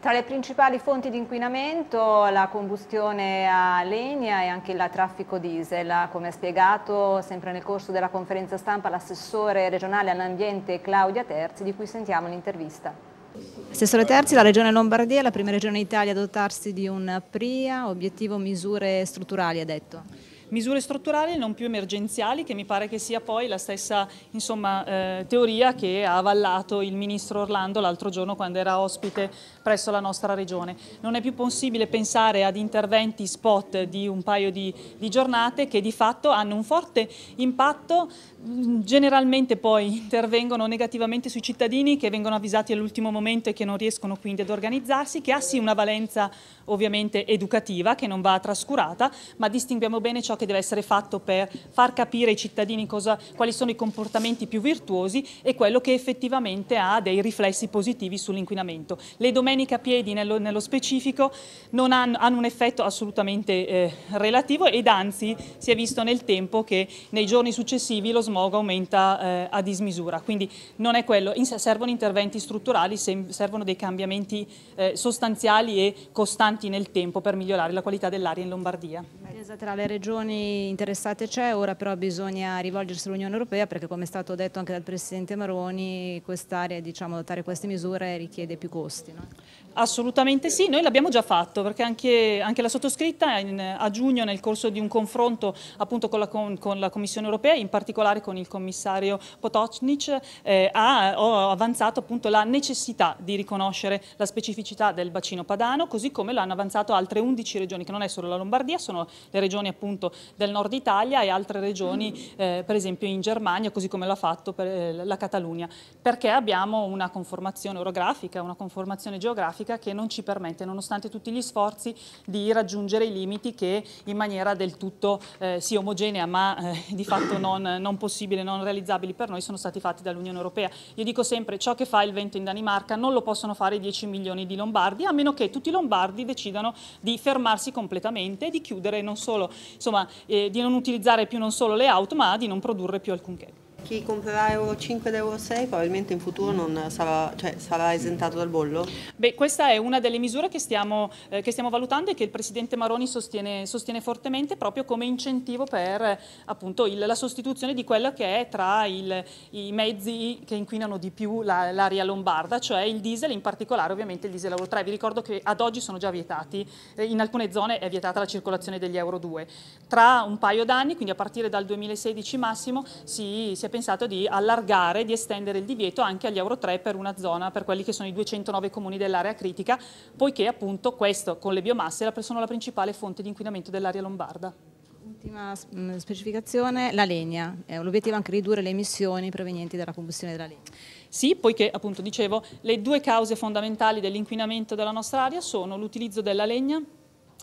Tra le principali fonti di inquinamento la combustione a legna e anche il traffico diesel, come ha spiegato sempre nel corso della conferenza stampa l'assessore regionale all'ambiente Claudia Terzi di cui sentiamo l'intervista. Assessore Terzi, la Regione Lombardia è la prima regione d'Italia a dotarsi di un PRIA, obiettivo misure strutturali ha detto misure strutturali e non più emergenziali, che mi pare che sia poi la stessa insomma, eh, teoria che ha avallato il ministro Orlando l'altro giorno quando era ospite presso la nostra regione. Non è più possibile pensare ad interventi spot di un paio di, di giornate che di fatto hanno un forte impatto, generalmente poi intervengono negativamente sui cittadini che vengono avvisati all'ultimo momento e che non riescono quindi ad organizzarsi, che ha sì una valenza ovviamente educativa che non va trascurata, ma distinguiamo bene ciò che deve essere fatto per far capire ai cittadini cosa, quali sono i comportamenti più virtuosi e quello che effettivamente ha dei riflessi positivi sull'inquinamento. Le domeniche a piedi nello, nello specifico non hanno, hanno, un effetto assolutamente eh, relativo ed anzi si è visto nel tempo che nei giorni successivi lo smog aumenta eh, a dismisura, quindi non è quello, In, servono interventi strutturali, servono dei cambiamenti eh, sostanziali e costanti nel tempo per migliorare la qualità dell'aria in Lombardia intesa tra le regioni interessate c'è, ora però bisogna rivolgersi all'Unione Europea perché come è stato detto anche dal Presidente Maroni, quest'area, diciamo, adottare queste misure richiede più costi. No? Assolutamente sì, noi l'abbiamo già fatto perché anche, anche la sottoscritta in, a giugno nel corso di un confronto appunto con la, con, con la Commissione Europea, in particolare con il commissario Potocnic, eh, ha ho avanzato appunto la necessità di riconoscere la specificità del bacino padano, così come l'hanno avanzato altre 11 regioni, che non è solo la Lombardia, sono le regioni appunto del nord Italia e altre regioni eh, per esempio in Germania così come l'ha fatto per, eh, la Catalunya perché abbiamo una conformazione orografica, una conformazione geografica che non ci permette nonostante tutti gli sforzi di raggiungere i limiti che in maniera del tutto eh, sì omogenea ma eh, di fatto non, non possibile, non realizzabili per noi sono stati fatti dall'Unione Europea. Io dico sempre ciò che fa il vento in Danimarca non lo possono fare i 10 milioni di lombardi a meno che tutti i lombardi decidano di fermarsi completamente e di chiudere non solo solo, insomma, eh, di non utilizzare più non solo le auto ma di non produrre più alcunché. Chi comprerà Euro 5 ed Euro 6 probabilmente in futuro non sarà, cioè, sarà esentato dal bollo? Beh, questa è una delle misure che stiamo, eh, che stiamo valutando e che il Presidente Maroni sostiene, sostiene fortemente proprio come incentivo per appunto, il, la sostituzione di quello che è tra il, i mezzi che inquinano di più l'aria lombarda, cioè il diesel, in particolare ovviamente il diesel Euro 3. Vi ricordo che ad oggi sono già vietati, eh, in alcune zone è vietata la circolazione degli Euro 2. Tra un paio d'anni, quindi a partire dal 2016 massimo, si, si è pensato di allargare, di estendere il divieto anche agli Euro 3 per una zona, per quelli che sono i 209 comuni dell'area critica, poiché appunto questo con le biomasse sono la principale fonte di inquinamento dell'area lombarda. Ultima mm, specificazione, la legna. L'obiettivo è anche ridurre le emissioni provenienti dalla combustione della legna. Sì, poiché appunto dicevo, le due cause fondamentali dell'inquinamento della nostra area sono l'utilizzo della legna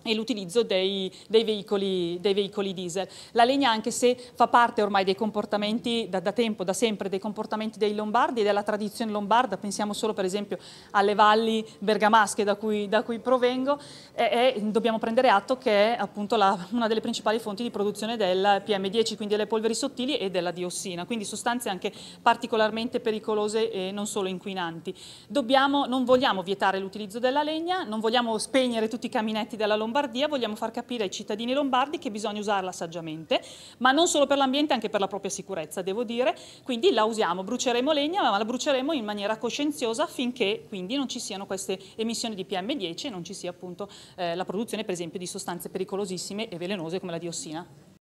e l'utilizzo dei, dei, veicoli, dei, veicoli, diesel. La legna, anche se fa parte ormai dei comportamenti, da, da, tempo, da sempre, dei comportamenti dei lombardi e della tradizione lombarda, pensiamo solo per esempio alle valli bergamasche da cui, da cui provengo, e, e, dobbiamo prendere atto che è appunto la, una delle principali fonti di produzione del PM10, quindi delle polveri sottili e della diossina, quindi sostanze anche particolarmente pericolose e non solo inquinanti. Dobbiamo, non vogliamo vietare l'utilizzo della legna, non vogliamo spegnere tutti i caminetti della lombarda, Lombardia vogliamo far capire ai cittadini lombardi che bisogna usarla saggiamente, ma non solo per l'ambiente, anche per la propria sicurezza, devo dire. Quindi la usiamo, bruceremo legna, ma la bruceremo in maniera coscienziosa affinché quindi non ci siano queste emissioni di PM10 e non ci sia appunto eh, la produzione per esempio di sostanze pericolosissime e velenose come la diossina.